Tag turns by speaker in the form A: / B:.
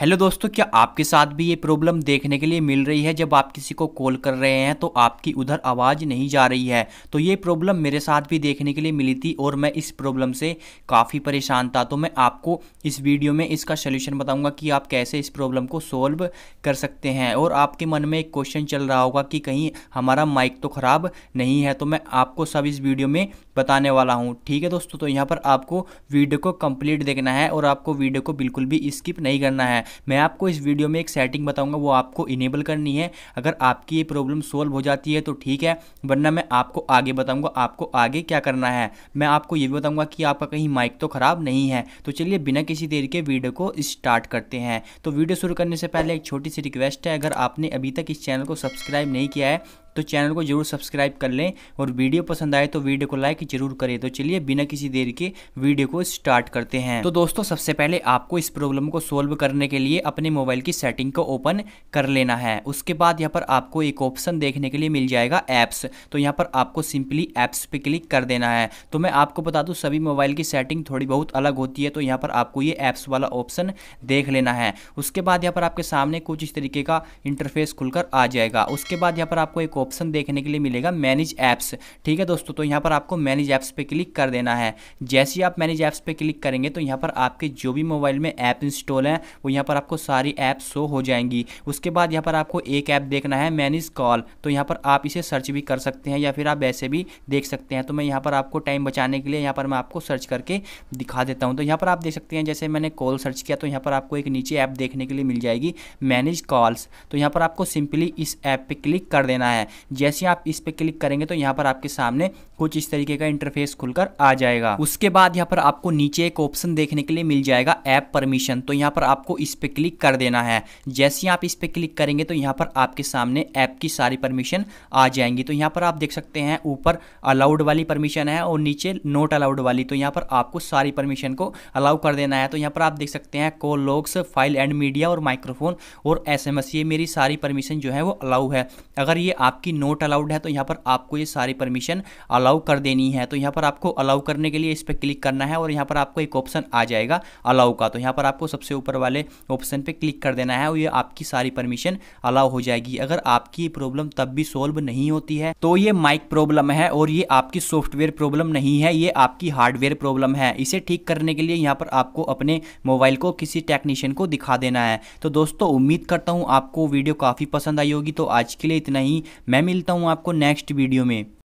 A: hello दोस्तों क्या आपके साथ भी ये प्रॉब्लम देखने के लिए मिल रही है जब आप किसी को कॉल कर रहे हैं तो आपकी उधर आवाज़ नहीं जा रही है तो ये प्रॉब्लम मेरे साथ भी देखने के लिए मिली थी और मैं इस प्रॉब्लम से काफ़ी परेशान था तो मैं आपको इस वीडियो में इसका सलूशन बताऊंगा कि आप कैसे इस प्रॉब्लम को सोल्व कर सकते हैं और आपके मन में एक क्वेश्चन चल रहा होगा कि कहीं हमारा माइक तो ख़राब नहीं है तो मैं आपको सब इस वीडियो में बताने वाला हूँ ठीक है दोस्तों तो यहाँ पर आपको वीडियो को कम्प्लीट देखना है और आपको वीडियो को बिल्कुल भी स्किप नहीं करना है मैं आपको इस वीडियो में एक सेटिंग बताऊंगा वो आपको इनेबल करनी है अगर आपकी ये प्रॉब्लम सोल्व हो जाती है तो ठीक है वरना मैं आपको आगे बताऊंगा आपको आगे क्या करना है मैं आपको ये भी बताऊंगा कि आपका कहीं माइक तो ख़राब नहीं है तो चलिए बिना किसी देर के वीडियो को स्टार्ट करते हैं तो वीडियो शुरू करने से पहले एक छोटी सी रिक्वेस्ट है अगर आपने अभी तक इस चैनल को सब्सक्राइब नहीं किया है तो चैनल को जरूर सब्सक्राइब कर लें और वीडियो पसंद आए तो वीडियो को लाइक जरूर करें तो चलिए बिना किसी देर के वीडियो को स्टार्ट करते हैं तो दोस्तों सबसे पहले आपको इस प्रॉब्लम को सोल्व करने के लिए अपने मोबाइल की सेटिंग को ओपन कर लेना है उसके बाद यहाँ पर आपको एक ऑप्शन देखने के लिए मिल जाएगा ऐप्स तो यहाँ पर आपको सिंपली ऐप्स पर क्लिक कर देना है तो मैं आपको बता दूँ सभी मोबाइल की सेटिंग थोड़ी बहुत अलग होती है तो यहाँ पर आपको ये ऐप्स वाला ऑप्शन देख लेना है उसके बाद यहाँ पर आपके सामने कुछ इस तरीके का इंटरफेस खुलकर आ जाएगा उसके बाद यहाँ पर आपको एक ऑप्शन देखने के लिए मिलेगा मैनेज ऐप्स ठीक है दोस्तों तो यहाँ पर आपको मैनेज ऐप्स पे क्लिक कर देना है जैसे ही आप मैनेज ऐप्स पे क्लिक करेंगे तो यहाँ पर आपके जो भी मोबाइल में ऐप इंस्टॉल हैं वो यहाँ पर आपको सारी ऐप शो हो जाएंगी उसके बाद यहाँ पर आपको एक ऐप देखना है मैनेज कॉल तो यहाँ पर आप इसे सर्च भी कर सकते हैं या फिर आप ऐसे भी देख सकते हैं तो मैं यहाँ पर आपको टाइम बचाने के लिए यहाँ पर मैं आपको सर्च करके दिखा देता हूँ तो यहाँ पर आप देख सकते हैं जैसे मैंने कॉल सर्च किया तो यहाँ पर आपको एक नीचे ऐप देखने के लिए मिल जाएगी मैनेज कॉल्स तो यहाँ पर आपको सिंपली इस ऐप पे क्लिक कर देना है जैसे आप इस पर क्लिक करेंगे तो यहाँ पर आपके सामने कुछ इस तरीके का इंटरफेस खुलकर आ जाएगा उसके बाद यहाँ पर आपको नीचे एक ऑप्शन देखने के लिए मिल जाएगा ऐप परमिशन तो यहाँ पर आपको इस पर क्लिक कर देना है जैसे आप इस पर क्लिक करेंगे तो यहाँ पर आपके सामने ऐप की सारी परमिशन आ जाएंगी तो यहाँ पर आप देख सकते हैं ऊपर अलाउड वाली परमिशन है और नीचे नोट अलाउड वाली तो यहाँ पर आपको सारी परमिशन को अलाउ कर देना है तो यहाँ पर आप देख सकते हैं को लॉग्स फाइल एंड मीडिया और माइक्रोफोन और एस ये मेरी सारी परमिशन जो है वो अलाउ है अगर ये आप आपकी नोट अलाउड है तो यहाँ पर आपको ये सारी परमिशन अलाउ कर देनी है तो यहाँ पर आपको अलाउ करने के लिए इस पर क्लिक करना है और यहाँ पर आपको एक ऑप्शन आ जाएगा अलाउ का तो यहाँ पर आपको सबसे ऊपर वाले ऑप्शन पर क्लिक कर देना है और ये आपकी सारी परमिशन अलाउ हो जाएगी अगर आपकी प्रॉब्लम तब भी सोल्व नहीं होती है तो ये माइक प्रॉब्लम है और ये आपकी सॉफ्टवेयर प्रॉब्लम नहीं है ये आपकी हार्डवेयर प्रॉब्लम है इसे ठीक करने के लिए यहाँ पर आपको अपने मोबाइल को किसी टेक्नीशियन को दिखा देना है तो दोस्तों उम्मीद करता हूँ आपको वीडियो काफ़ी पसंद आई होगी तो आज के लिए इतना ही मैं मिलता हूँ आपको नेक्स्ट वीडियो में